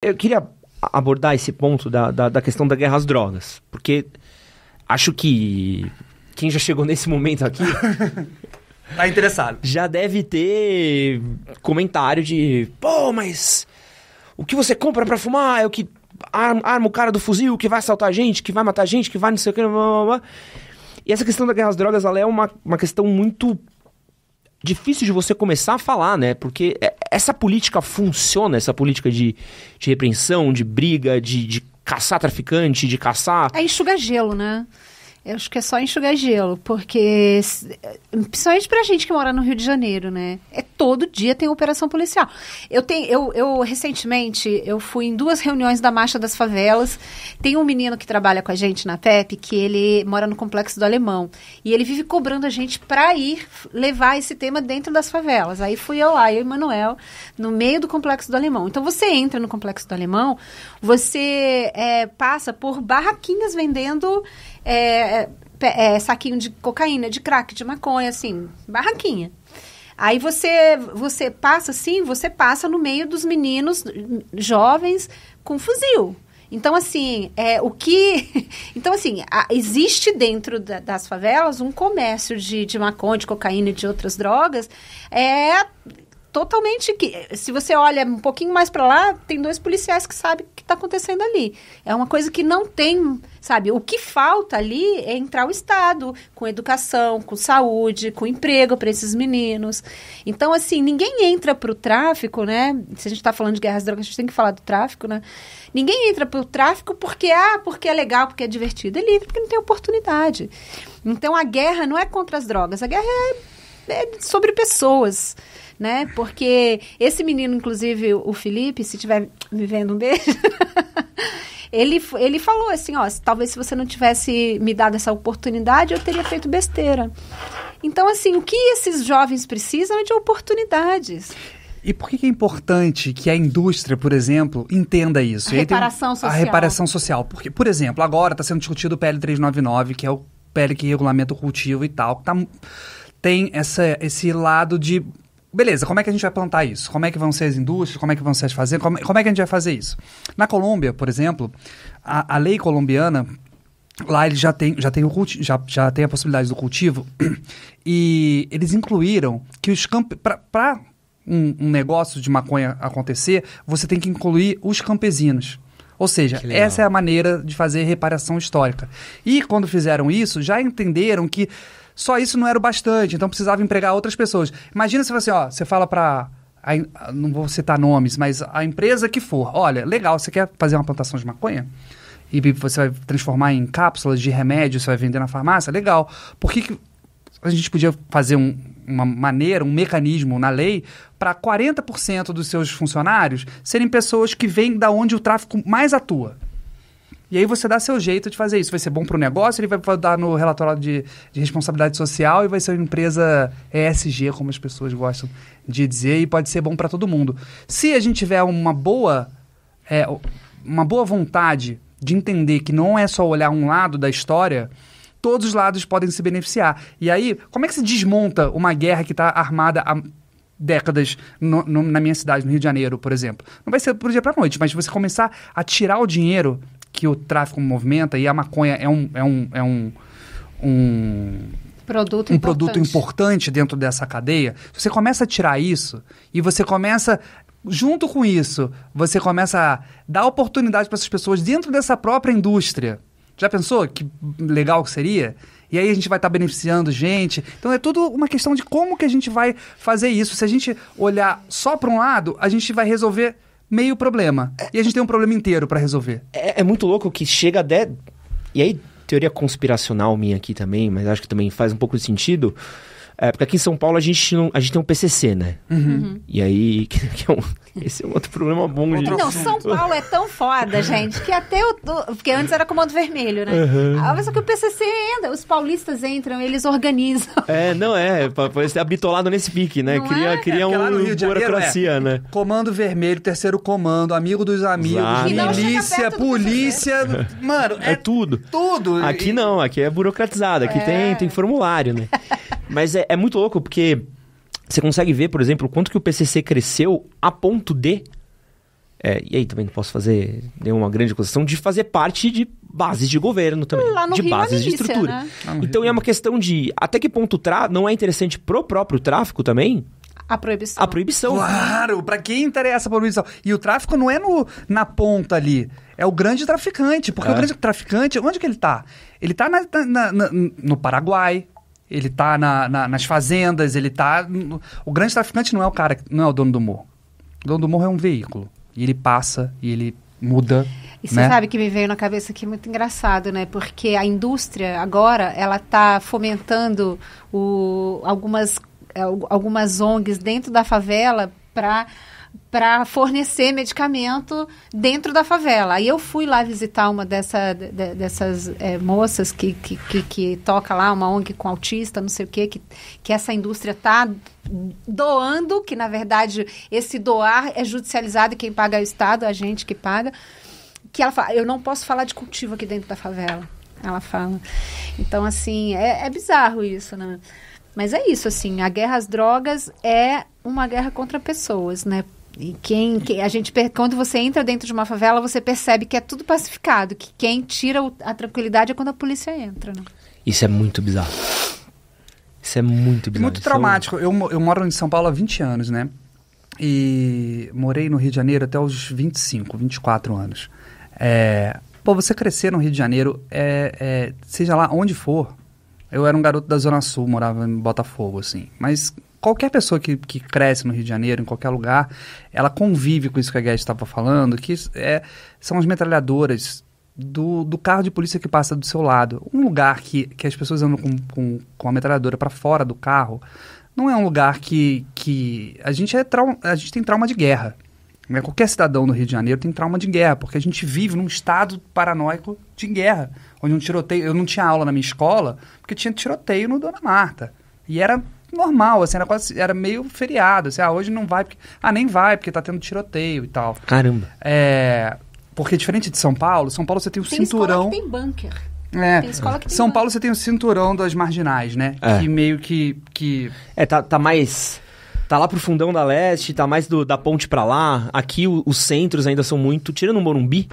Eu queria abordar esse ponto da, da, da, questão da guerra às drogas, porque acho que quem já chegou nesse momento aqui. tá interessado. Já deve ter comentário de: pô, mas o que você compra para fumar é o que arma, arma, o cara do fuzil, que vai assaltar gente, que vai matar gente, que vai não sei o que. Blá, blá, blá. E essa questão da guerra às drogas ela é uma, uma questão muito difícil de você começar a falar, né? Porque é, essa política funciona, essa política de, de repreensão, de briga, de, de caçar traficante, de caçar. É enxugar é gelo, né? Eu acho que é só enxugar gelo, porque principalmente pra gente que mora no Rio de Janeiro, né? É todo dia tem operação policial. Eu tenho eu, eu recentemente eu fui em duas reuniões da Marcha das Favelas. Tem um menino que trabalha com a gente na PEP, que ele mora no complexo do Alemão, e ele vive cobrando a gente para ir levar esse tema dentro das favelas. Aí fui eu lá, eu e Manuel, no meio do complexo do Alemão. Então você entra no complexo do Alemão, você é, passa por barraquinhas vendendo é, é, é, saquinho de cocaína, de crack, de maconha, assim, barraquinha. Aí você, você passa sim, você passa no meio dos meninos jovens com fuzil. Então, assim, é, o que. Então, assim, a, existe dentro da, das favelas um comércio de, de maconha, de cocaína e de outras drogas é, totalmente que se você olha um pouquinho mais para lá tem dois policiais que sabem o que está acontecendo ali é uma coisa que não tem sabe o que falta ali é entrar o estado com educação com saúde com emprego para esses meninos então assim ninguém entra para o tráfico né se a gente está falando de guerras drogas a gente tem que falar do tráfico né ninguém entra para o tráfico porque ah porque é legal porque é divertido ele entra porque não tem oportunidade então a guerra não é contra as drogas a guerra é, é sobre pessoas né? Porque esse menino, inclusive, o Felipe, se estiver me vendo, um beijo. ele, ele falou assim, ó, talvez se você não tivesse me dado essa oportunidade, eu teria feito besteira. Então, assim, o que esses jovens precisam é de oportunidades. E por que é importante que a indústria, por exemplo, entenda isso? A reparação social. A reparação social. Porque, por exemplo, agora está sendo discutido o PL 399, que é o PL que regulamenta o cultivo e tal. Tá, tem essa, esse lado de Beleza, como é que a gente vai plantar isso? Como é que vão ser as indústrias? Como é que vão ser as fazendas? Como, é, como, é que a gente vai fazer isso? Na Colômbia, por exemplo, a, a lei colombiana, lá eles já tem, já, tem o já, já tem a possibilidade do cultivo, e eles incluíram que os campos. Para um, um negócio de maconha acontecer, você tem que incluir os campesinos. Ou seja, essa é a maneira de fazer reparação histórica. E quando fizeram isso, já entenderam que só isso não era o bastante, então precisava empregar outras pessoas. Imagina se você, ó, você fala para ah, não vou citar nomes, mas a empresa que for, olha, legal, você quer fazer uma plantação de maconha? E você vai transformar em cápsulas de remédio, você vai vender na farmácia? Legal. Por que, que a gente podia fazer um, uma maneira, um mecanismo na lei para 40% dos seus funcionários serem pessoas que vêm da onde o tráfico mais atua. E aí você dá seu jeito de fazer isso. Vai ser bom para o negócio, ele vai dar no relatório de, de, responsabilidade social e vai ser uma empresa ESG, como as pessoas gostam de dizer, e pode ser bom para todo mundo. Se a gente tiver uma boa, é, uma boa vontade de entender que não é só olhar um lado da história, todos os lados podem se beneficiar. E aí, como é que se desmonta uma guerra que está armada há décadas no, no, na minha cidade, no Rio de Janeiro, por exemplo? Não vai ser por dia para noite, mas você começar a tirar o dinheiro que o tráfico movimenta e a maconha é um, é um, é um, um produto um importante. produto importante dentro dessa cadeia, você começa a tirar isso e você começa junto com isso, você começa a dar oportunidade para essas pessoas dentro dessa própria indústria. Já pensou que legal que seria? E aí a gente vai estar tá beneficiando gente. Então é tudo uma questão de como que a gente vai fazer isso. Se a gente olhar só para um lado, a gente vai resolver meio problema. É, e a gente tem um problema inteiro para resolver. É, é, muito louco que chega até. E aí, teoria conspiracional minha aqui também, mas acho que também faz um pouco de sentido. É, porque aqui em São Paulo a gente, não, a gente tem um PCC, né? Uhum. E aí, que, que é um, esse é um outro problema bom. Outro não, São Paulo é tão foda, gente, que até o... Porque antes era Comando Vermelho, né? Uhum. Ah, só que o PCC entra, os paulistas entram, eles organizam. É, não é, ser abitolado nesse pique, né? cria é? cria é, um, burocracia, é. né? Comando Vermelho, Terceiro Comando, Amigo dos Amigos, Milícia, Polícia, mano... É, é, tudo. Tudo. Aqui não, aqui é burocratizado, aqui é. tem, tem formulário, né? Mas é, é muito louco porque você consegue ver, por exemplo, quanto que o PCC cresceu a ponto de. É, e aí também tá não posso fazer nenhuma grande acusação de fazer parte de bases de governo também, Lá no de Rio, bases é de estrutura. Né? Então Rio. é uma questão de até que ponto tráfico não é interessante pro próprio tráfico também? A proibição. A proibição. Claro, para quem interessa a proibição? E o tráfico não é no, na ponta ali. É o grande traficante. Porque é. o grande traficante, onde que ele tá? Ele tá na, na, na, no Paraguai, ele tá na, na, nas fazendas, ele tá. O grande traficante não é o cara, não é o dono do morro. O dono do morro é um veículo. E ele passa e ele muda. E você né? sabe que me veio na cabeça que é muito engraçado, né? Porque a indústria agora ela está fomentando o, algumas, é, algumas ONGs dentro da favela para para fornecer medicamento dentro da favela. Aí eu fui lá visitar uma dessa, de, dessas é, moças que, que, que, que, toca lá, uma ONG com autista, não sei o quê, que, que essa indústria tá doando, que na verdade esse doar é judicializado e quem paga é o Estado, a gente que paga. Que ela fala, eu não posso falar de cultivo aqui dentro da favela. Ela fala. Então, assim, é, é bizarro isso, né? Mas é isso, assim, a guerra às drogas é uma guerra contra pessoas, né? E quem, quem a gente quando você entra dentro de uma favela, você percebe que é tudo pacificado, que quem tira a tranquilidade é quando a polícia entra, né? Isso é muito bizarro. Isso é muito bizarro. Muito traumático. Eu, eu moro em São Paulo há 20 anos, né? E morei no Rio de Janeiro até os 25, 24 anos. É, pô, você crescer no Rio de Janeiro, é, é, seja lá onde for. Eu era um garoto da Zona Sul, morava em Botafogo, assim. Mas qualquer pessoa que, que cresce no Rio de Janeiro, em qualquer lugar, ela convive com isso que a Guedes estava falando, que é, são as metralhadoras do, do carro de polícia que passa do seu lado. Um lugar que, que as pessoas andam com, com, com a metralhadora para fora do carro não é um lugar que, que a, gente é trau, a gente tem trauma de guerra. Né? Qualquer cidadão do Rio de Janeiro tem trauma de guerra, porque a gente vive num estado paranoico de guerra, onde um tiroteio. Eu não tinha aula na minha escola, porque tinha tiroteio no Dona Marta. E era normal, assim, era, quase, era meio feriado. Assim, ah, hoje não vai, porque, ah, nem vai, porque tá tendo tiroteio e tal. Caramba. É, porque diferente de São Paulo, São Paulo você tem o tem cinturão. Escola que tem bunker. É. Tem escola que tem São bunker. Paulo você tem o cinturão das marginais, né? É. Que meio que. que... É, tá, tá mais tá lá pro fundão da leste, tá mais do, da ponte para lá. Aqui o, os centros ainda são muito. Tirando o Morumbi,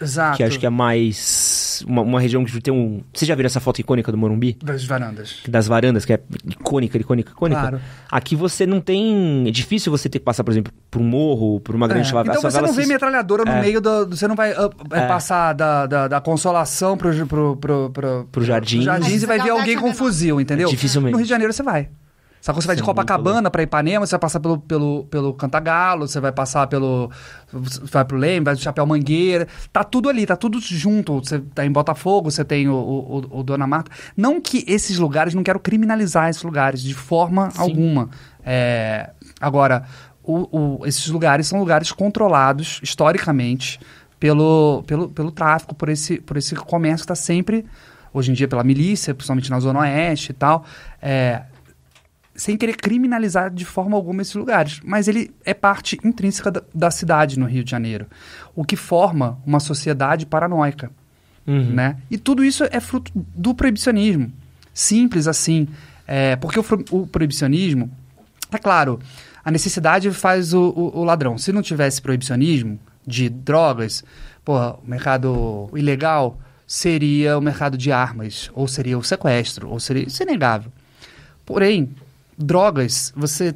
Exato. Que acho que é mais. Uma, uma região que tem um. Você já viu essa foto icônica do Morumbi? Das varandas. Das varandas, que é icônica, icônica, icônica. Claro. Aqui você não tem. É difícil você ter que passar, por exemplo, por um morro, por uma grande é. Então você não se... vê metralhadora é. no meio do. Você não vai uh, é. passar da, da, da, consolação pro, pro, pro, pro, pro jardim. Pro jardim e vai ver alguém com é um fuzil, entendeu? Dificilmente. No Rio de Janeiro você vai. Só que você vai Sim, de Copacabana para Ipanema, você vai passar pelo, pelo, pelo Cantagalo, você vai passar pelo. Vai pro Leme, vai do Chapéu Mangueira. Tá tudo ali, tá tudo junto. Você tá em Botafogo, você tem o, o, o Dona Marta. Não que esses lugares, não quero criminalizar esses lugares de forma Sim. alguma. É, agora, o, o, esses lugares são lugares controlados historicamente pelo, pelo, pelo tráfico, por esse, por esse comércio que está sempre, hoje em dia, pela milícia, principalmente na Zona Oeste e tal. É, sem querer criminalizar de forma alguma esses lugares, mas ele é parte intrínseca da, da cidade no Rio de Janeiro, o que forma uma sociedade paranoica, uhum. né? E tudo isso é fruto do proibicionismo, simples assim, é, porque o, o, proibicionismo, é claro, a necessidade faz o, o, o ladrão. Se não tivesse proibicionismo de drogas, porra, o mercado ilegal seria o mercado de armas, ou seria o sequestro, ou seria... Isso é negável. Porém, drogas, você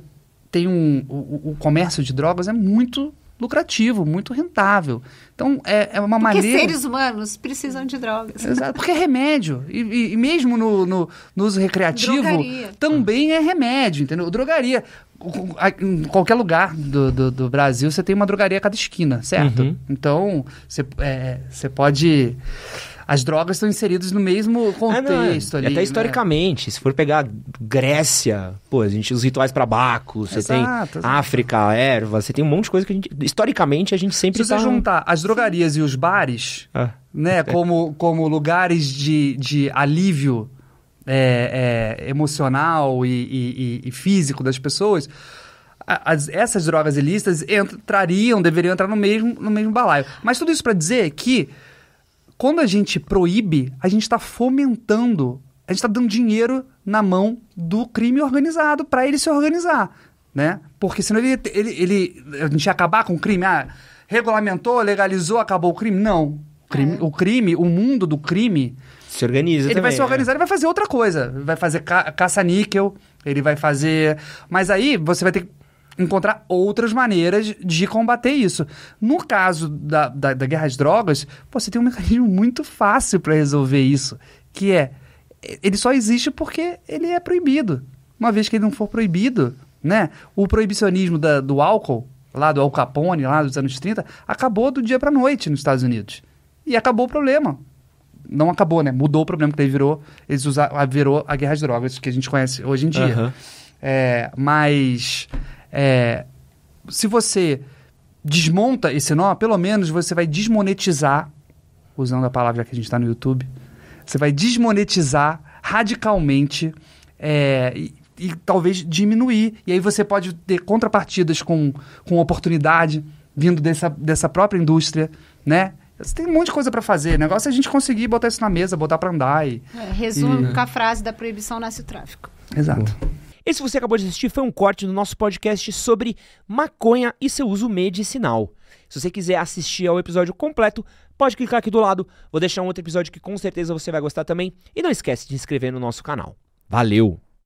tem um. O, o comércio de drogas é muito lucrativo, muito rentável. Então, é, é uma porque maneira... Porque seres humanos precisam de drogas. Exato, porque é remédio. E, e, e mesmo no, no, no, uso recreativo, Drogaria. também é remédio, entendeu? Drogaria. Em qualquer lugar do, do, do, Brasil, você tem uma drogaria a cada esquina, certo? Uhum. Então, você, é, você pode as drogas estão inseridas no mesmo ah, é. contexto ah, ali. Até né? historicamente, né? se for pegar Grécia, pô, a gente os rituais para Baco, você exato, tem exato. África, erva, você tem um monte de coisa que a gente historicamente a gente sempre se você tá... juntar as drogarias e os bares, ah, né, como como lugares de, de alívio é, é, emocional e, e, e, e físico das pessoas, as, essas drogas ilícitas entrariam, deveriam entrar no mesmo, no mesmo balaio. Mas tudo isso para dizer que quando a gente proíbe, a gente está fomentando, a gente está dando dinheiro na mão do crime organizado para ele se organizar, né? Porque senão ele, ele, ele, a gente ia acabar com o crime. Ah, regulamentou, legalizou, acabou o crime? Não. O crime, é. o, crime o mundo do crime... Se organiza Ele também, vai se organizar, e né? ele vai fazer outra coisa. Vai fazer ca caça-níquel, ele vai fazer... Mas aí você vai ter que encontrar outras maneiras de combater isso. No caso da, da, da guerra às drogas, pô, você tem um mecanismo muito fácil para resolver isso, que é ele só existe porque ele é proibido. Uma vez que ele não for proibido, né? O proibicionismo da, do álcool, lá do Al Capone, lá dos anos 30, acabou do dia para noite nos Estados Unidos. E acabou o problema. Não acabou, né? Mudou o problema que ele virou, eles usaram, virou a guerra às drogas que a gente conhece hoje em dia. Uhum. É, mas é, se você desmonta esse nó, pelo menos você vai desmonetizar, usando a palavra já que a gente está no YouTube, você vai desmonetizar radicalmente é, e, e, talvez diminuir. E aí você pode ter contrapartidas com, com oportunidade vindo dessa, dessa própria indústria, né? Você tem um monte de coisa para fazer. O negócio é a gente conseguir botar isso na mesa, botar para andar e... É, resumo e... com a frase da proibição nasce o tráfico. Exato. Boa. Esse que você acabou de assistir foi um corte do nosso podcast sobre maconha e seu uso medicinal. Se você quiser assistir ao episódio completo, pode clicar aqui do lado. Vou deixar um outro episódio que com certeza você vai gostar também. E não esquece de se inscrever no nosso canal. Valeu!